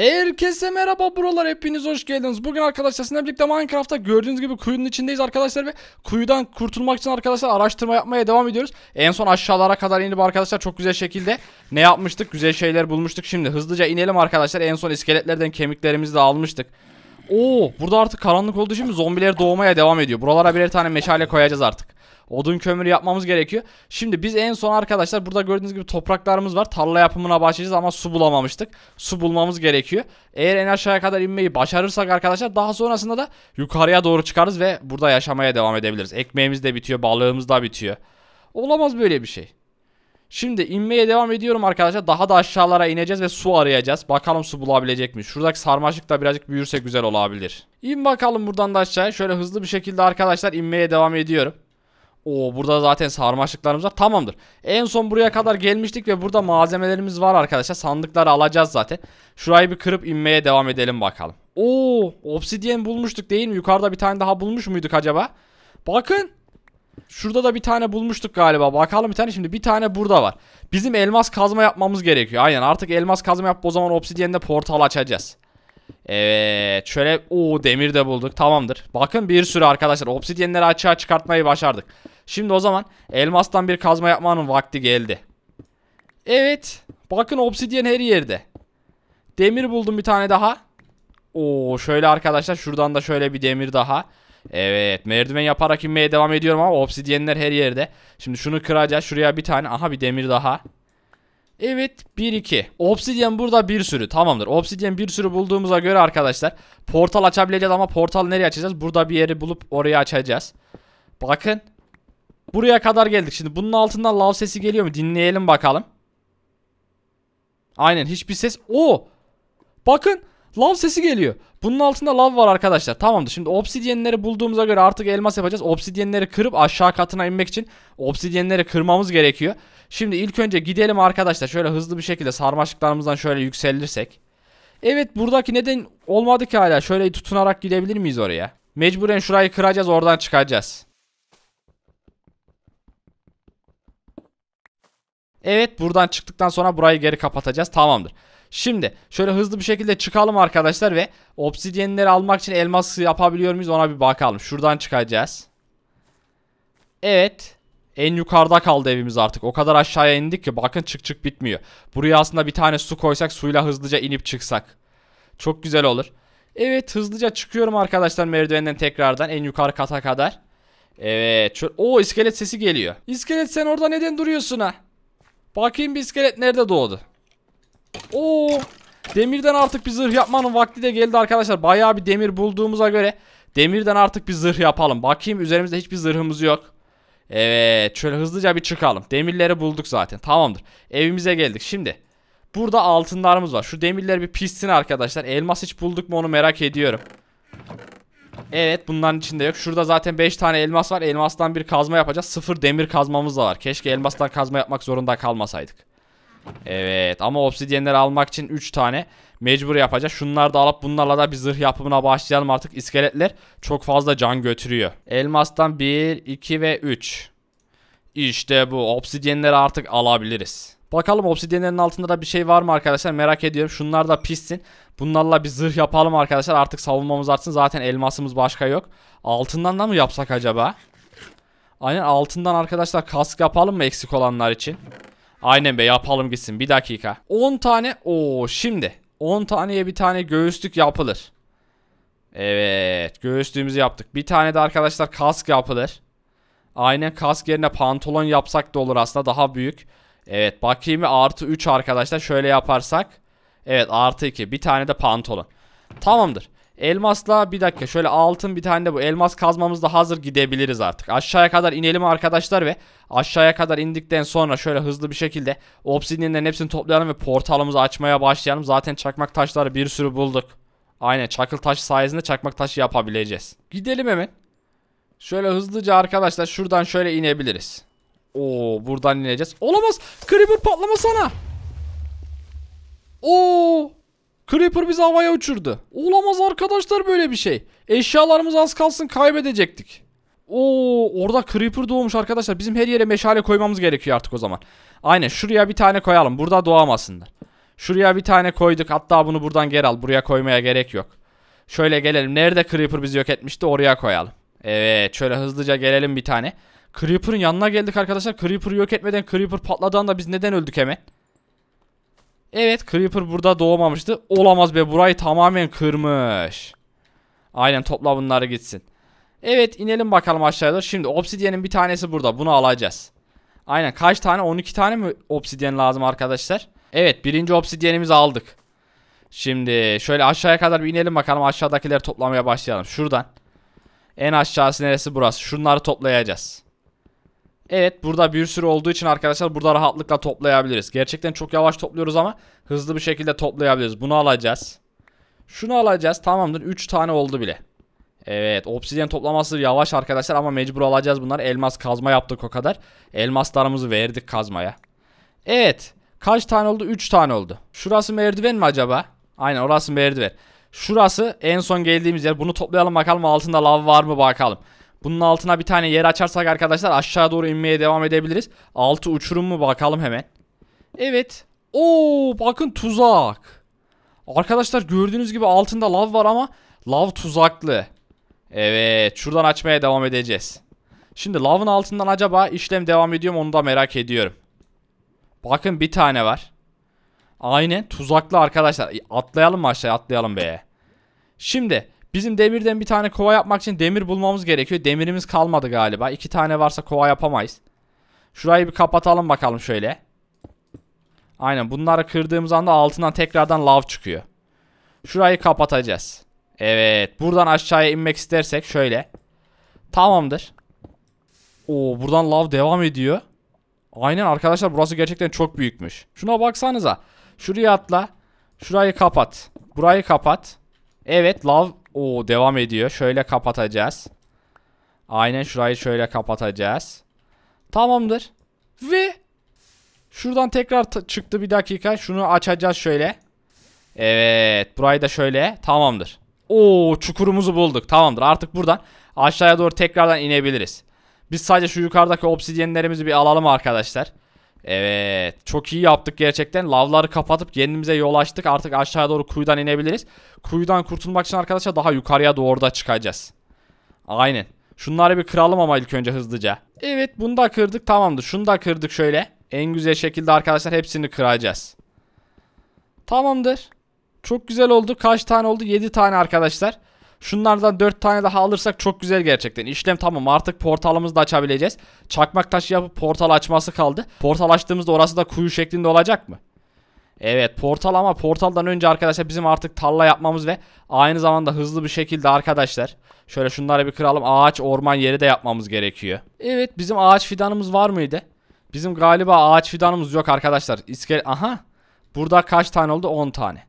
Herkese merhaba buralar hepiniz hoş geldiniz. Bugün arkadaşlar sizinle birlikte Minecraft'ta gördüğünüz gibi kuyunun içindeyiz arkadaşlar ve kuyudan kurtulmak için arkadaşlar araştırma yapmaya devam ediyoruz. En son aşağılara kadar inip arkadaşlar çok güzel şekilde ne yapmıştık? Güzel şeyler bulmuştuk. Şimdi hızlıca inelim arkadaşlar. En son iskeletlerden kemiklerimizi de almıştık. Oo, burada artık karanlık olduğu için zombiler doğmaya devam ediyor. Buralara birer tane meşale koyacağız artık. Odun kömür yapmamız gerekiyor. Şimdi biz en son arkadaşlar burada gördüğünüz gibi topraklarımız var. Tarla yapımına başlayacağız ama su bulamamıştık. Su bulmamız gerekiyor. Eğer en aşağıya kadar inmeyi başarırsak arkadaşlar daha sonrasında da yukarıya doğru çıkarız ve burada yaşamaya devam edebiliriz. Ekmeğimiz de bitiyor, balığımız da bitiyor. Olamaz böyle bir şey. Şimdi inmeye devam ediyorum arkadaşlar. Daha da aşağılara ineceğiz ve su arayacağız. Bakalım su bulabilecek mi? Şuradaki sarmaşık da birazcık büyürse güzel olabilir. İn bakalım buradan da aşağıya. Şöyle hızlı bir şekilde arkadaşlar inmeye devam ediyorum. Oo burada zaten sarmaşıklarımız var. Tamamdır. En son buraya kadar gelmiştik ve burada malzemelerimiz var arkadaşlar. Sandıkları alacağız zaten. Şurayı bir kırıp inmeye devam edelim bakalım. Oo obsidyen bulmuştuk değil mi? Yukarıda bir tane daha bulmuş muyduk acaba? Bakın. Şurada da bir tane bulmuştuk galiba. Bakalım bir tane şimdi bir tane burada var. Bizim elmas kazma yapmamız gerekiyor. Aynen artık elmas kazma yap o zaman obsidyenle portal açacağız. Evet şöyle o demir de bulduk tamamdır. Bakın bir sürü arkadaşlar obsidyenleri açığa çıkartmayı başardık. Şimdi o zaman elmastan bir kazma yapmanın vakti geldi. Evet. Bakın obsidyen her yerde. Demir buldum bir tane daha. Oo şöyle arkadaşlar şuradan da şöyle bir demir daha. Evet merdiven yaparak inmeye devam ediyorum ama obsidyenler her yerde. Şimdi şunu kıracağız. Şuraya bir tane aha bir demir daha. Evet 1-2. Obsidian burada bir sürü tamamdır. Obsidian bir sürü bulduğumuza göre arkadaşlar portal açabileceğiz ama portal nereye açacağız? Burada bir yeri bulup oraya açacağız. Bakın Buraya kadar geldik. Şimdi bunun altından lav sesi geliyor mu? Dinleyelim bakalım. Aynen hiçbir ses. O. Bakın lav sesi geliyor. Bunun altında lav var arkadaşlar. Tamamdır. Şimdi obsidyenleri bulduğumuza göre artık elmas yapacağız. Obsidyenleri kırıp aşağı katına inmek için obsidyenleri kırmamız gerekiyor. Şimdi ilk önce gidelim arkadaşlar. Şöyle hızlı bir şekilde sarmaşıklarımızdan şöyle yükselirsek. Evet buradaki neden olmadı ki hala. Şöyle tutunarak gidebilir miyiz oraya? Mecburen şurayı kıracağız oradan çıkacağız. Evet buradan çıktıktan sonra burayı geri kapatacağız. Tamamdır. Şimdi şöyle hızlı bir şekilde çıkalım arkadaşlar ve obsidyenleri almak için elmas yapabiliyor muyuz ona bir bakalım. Şuradan çıkacağız. Evet. En yukarıda kaldı evimiz artık. O kadar aşağıya indik ki bakın çık çık bitmiyor. Buraya aslında bir tane su koysak suyla hızlıca inip çıksak. Çok güzel olur. Evet hızlıca çıkıyorum arkadaşlar merdivenden tekrardan en yukarı kata kadar. Evet. O iskelet sesi geliyor. İskelet sen orada neden duruyorsun ha? Bakayım bir iskelet nerede doğdu. Oo, demirden artık bir zırh yapmanın vakti de geldi arkadaşlar. Bayağı bir demir bulduğumuza göre demirden artık bir zırh yapalım. Bakayım üzerimizde hiçbir zırhımız yok. Evet şöyle hızlıca bir çıkalım. Demirleri bulduk zaten tamamdır. Evimize geldik şimdi. Burada altınlarımız var. Şu demirler bir pissin arkadaşlar. Elmas hiç bulduk mu onu merak ediyorum. Evet bunların içinde yok. Şurada zaten 5 tane elmas var. Elmastan bir kazma yapacağız. Sıfır demir kazmamız da var. Keşke elmastan kazma yapmak zorunda kalmasaydık. Evet ama obsidyenleri almak için 3 tane mecbur yapacağız. Şunları da alıp bunlarla da bir zırh yapımına başlayalım artık. İskeletler çok fazla can götürüyor. Elmastan 1, 2 ve 3. İşte bu obsidyenleri artık alabiliriz. Bakalım obsidyenlerin altında da bir şey var mı arkadaşlar merak ediyorum. Şunlar da pissin. Bunlarla bir zırh yapalım arkadaşlar. Artık savunmamız artsın. Zaten elmasımız başka yok. Altından da mı yapsak acaba? Aynen altından arkadaşlar kask yapalım mı eksik olanlar için? Aynen be yapalım gitsin. Bir dakika. 10 tane. o şimdi. 10 taneye bir tane göğüslük yapılır. Evet. Göğüslüğümüzü yaptık. Bir tane de arkadaşlar kask yapılır. Aynen kask yerine pantolon yapsak da olur aslında. Daha büyük. Evet bakayım ve artı 3 arkadaşlar şöyle yaparsak. Evet artı 2 bir tane de pantolon. Tamamdır. Elmasla bir dakika şöyle altın bir tane de bu elmas kazmamız da hazır gidebiliriz artık. Aşağıya kadar inelim arkadaşlar ve aşağıya kadar indikten sonra şöyle hızlı bir şekilde obsidyenlerin hepsini toplayalım ve portalımızı açmaya başlayalım. Zaten çakmak taşları bir sürü bulduk. Aynen çakıl taşı sayesinde çakmak taşı yapabileceğiz. Gidelim hemen. Şöyle hızlıca arkadaşlar şuradan şöyle inebiliriz. Oo buradan ineceğiz. Olamaz. Creeper patlama sana. Oo. Creeper bizi havaya uçurdu. Olamaz arkadaşlar böyle bir şey. Eşyalarımız az kalsın kaybedecektik. Oo orada Creeper doğmuş arkadaşlar. Bizim her yere meşale koymamız gerekiyor artık o zaman. Aynen şuraya bir tane koyalım. Burada doğamasınlar. Şuraya bir tane koyduk. Hatta bunu buradan geri al. Buraya koymaya gerek yok. Şöyle gelelim. Nerede Creeper bizi yok etmişti oraya koyalım. Evet şöyle hızlıca gelelim bir tane. Creeper'ın yanına geldik arkadaşlar. Creeper'ı yok etmeden Creeper patladığı biz neden öldük hemen? Evet Creeper burada doğmamıştı. Olamaz be burayı tamamen kırmış. Aynen topla bunları gitsin. Evet inelim bakalım aşağıda. Şimdi obsidyenin bir tanesi burada. Bunu alacağız. Aynen kaç tane? 12 tane mi obsidyen lazım arkadaşlar? Evet birinci obsidyenimizi aldık. Şimdi şöyle aşağıya kadar bir inelim bakalım. Aşağıdakileri toplamaya başlayalım. Şuradan. En aşağısı neresi burası? Şunları toplayacağız. Evet burada bir sürü olduğu için arkadaşlar burada rahatlıkla toplayabiliriz. Gerçekten çok yavaş topluyoruz ama hızlı bir şekilde toplayabiliriz. Bunu alacağız. Şunu alacağız tamamdır 3 tane oldu bile. Evet obsidyen toplaması yavaş arkadaşlar ama mecbur alacağız bunlar. Elmas kazma yaptık o kadar. Elmaslarımızı verdik kazmaya. Evet kaç tane oldu 3 tane oldu. Şurası merdiven mi acaba? Aynen orası merdiven. Şurası en son geldiğimiz yer. Bunu toplayalım bakalım altında lav var mı bakalım. Bunun altına bir tane yer açarsak arkadaşlar aşağı doğru inmeye devam edebiliriz. Altı uçurum mu bakalım hemen. Evet. Oo bakın tuzak. Arkadaşlar gördüğünüz gibi altında lav var ama lav tuzaklı. Evet şuradan açmaya devam edeceğiz. Şimdi lavın altından acaba işlem devam ediyor mu onu da merak ediyorum. Bakın bir tane var. Aynen tuzaklı arkadaşlar. Atlayalım mı aşağıya atlayalım be. Şimdi Bizim demirden bir tane kova yapmak için demir bulmamız gerekiyor. Demirimiz kalmadı galiba. İki tane varsa kova yapamayız. Şurayı bir kapatalım bakalım şöyle. Aynen bunları kırdığımız anda altından tekrardan lav çıkıyor. Şurayı kapatacağız. Evet buradan aşağıya inmek istersek şöyle. Tamamdır. Oo buradan lav devam ediyor. Aynen arkadaşlar burası gerçekten çok büyükmüş. Şuna baksanıza. Şuraya atla. Şurayı kapat. Burayı kapat. Evet lav o devam ediyor. Şöyle kapatacağız. Aynen şurayı şöyle kapatacağız. Tamamdır. Ve şuradan tekrar çıktı bir dakika. Şunu açacağız şöyle. Evet. Burayı da şöyle. Tamamdır. Oo çukurumuzu bulduk. Tamamdır. Artık buradan aşağıya doğru tekrardan inebiliriz. Biz sadece şu yukarıdaki obsidyenlerimizi bir alalım arkadaşlar. Evet çok iyi yaptık gerçekten lavları kapatıp kendimize yol açtık artık aşağıya doğru kuyudan inebiliriz Kuyudan kurtulmak için arkadaşlar daha yukarıya doğru da çıkacağız Aynen şunları bir kıralım ama ilk önce hızlıca Evet bunu da kırdık tamamdır şunu da kırdık şöyle En güzel şekilde arkadaşlar hepsini kıracağız Tamamdır çok güzel oldu kaç tane oldu 7 tane arkadaşlar Şunlardan 4 tane daha alırsak çok güzel gerçekten. İşlem tamam artık portalımızı da açabileceğiz. Çakmak taşı yapıp portal açması kaldı. Portal açtığımızda orası da kuyu şeklinde olacak mı? Evet portal ama portaldan önce arkadaşlar bizim artık tarla yapmamız ve aynı zamanda hızlı bir şekilde arkadaşlar şöyle şunları bir kıralım ağaç orman yeri de yapmamız gerekiyor. Evet bizim ağaç fidanımız var mıydı? Bizim galiba ağaç fidanımız yok arkadaşlar. İskele aha burada kaç tane oldu 10 tane.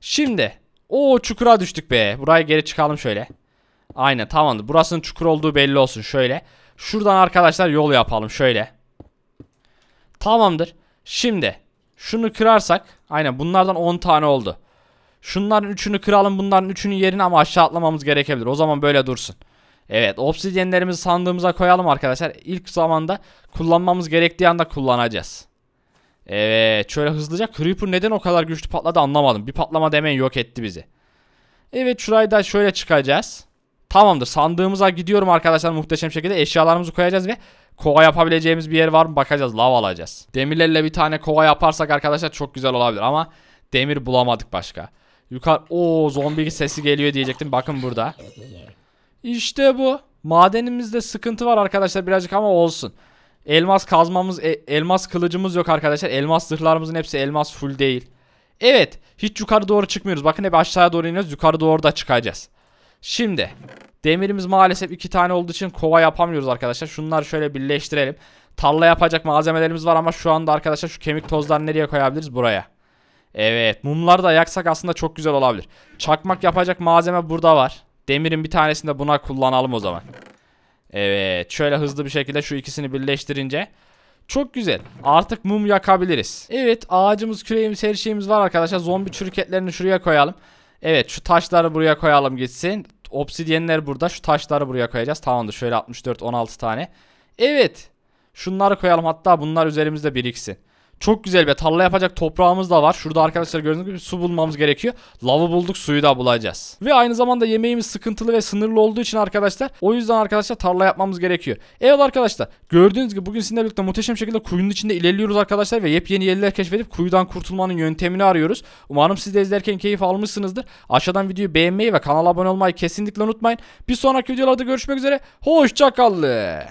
Şimdi Oo çukura düştük be. burayı geri çıkalım şöyle. Aynen tamamdır. Burasının çukur olduğu belli olsun şöyle. Şuradan arkadaşlar yol yapalım şöyle. Tamamdır. Şimdi şunu kırarsak. Aynen bunlardan 10 tane oldu. Şunların üçünü kıralım bunların üçünün yerini ama aşağı atlamamız gerekebilir. O zaman böyle dursun. Evet obsidyenlerimizi sandığımıza koyalım arkadaşlar. İlk zamanda kullanmamız gerektiği anda kullanacağız. Evet şöyle hızlıca Creeper neden o kadar güçlü patladı anlamadım. Bir patlama demen yok etti bizi. Evet şurayı da şöyle çıkacağız. Tamamdır sandığımıza gidiyorum arkadaşlar muhteşem şekilde eşyalarımızı koyacağız ve kova yapabileceğimiz bir yer var mı bakacağız lav alacağız. Demirlerle bir tane kova yaparsak arkadaşlar çok güzel olabilir ama demir bulamadık başka. Yukarı o zombi sesi geliyor diyecektim bakın burada. İşte bu. Madenimizde sıkıntı var arkadaşlar birazcık ama olsun. Elmas kazmamız, e, elmas kılıcımız yok arkadaşlar. Elmas zırhlarımızın hepsi elmas full değil. Evet, hiç yukarı doğru çıkmıyoruz. Bakın hep aşağıya doğru iniyoruz. Yukarı doğru da çıkacağız. Şimdi demirimiz maalesef iki tane olduğu için kova yapamıyoruz arkadaşlar. Şunları şöyle birleştirelim. Tarla yapacak malzemelerimiz var ama şu anda arkadaşlar şu kemik tozlarını nereye koyabiliriz? Buraya. Evet mumları da yaksak aslında çok güzel olabilir. Çakmak yapacak malzeme burada var. Demirin bir tanesini de buna kullanalım o zaman. Evet şöyle hızlı bir şekilde şu ikisini birleştirince çok güzel. Artık mum yakabiliriz. Evet ağacımız, küreğimiz, her şeyimiz var arkadaşlar. Zombi çürüketlerini şuraya koyalım. Evet şu taşları buraya koyalım gitsin. Obsidyenler burada. Şu taşları buraya koyacağız. Tamamdır şöyle 64-16 tane. Evet. Şunları koyalım hatta bunlar üzerimizde biriksin. Çok güzel bir tarla yapacak toprağımız da var. Şurada arkadaşlar gördüğünüz gibi su bulmamız gerekiyor. Lavı bulduk suyu da bulacağız. Ve aynı zamanda yemeğimiz sıkıntılı ve sınırlı olduğu için arkadaşlar o yüzden arkadaşlar tarla yapmamız gerekiyor. Evet arkadaşlar gördüğünüz gibi bugün sizinle birlikte muhteşem şekilde kuyunun içinde ilerliyoruz arkadaşlar ve yepyeni yerler keşfedip kuyudan kurtulmanın yöntemini arıyoruz. Umarım siz de izlerken keyif almışsınızdır. Aşağıdan videoyu beğenmeyi ve kanala abone olmayı kesinlikle unutmayın. Bir sonraki videolarda görüşmek üzere. Hoşçakalın.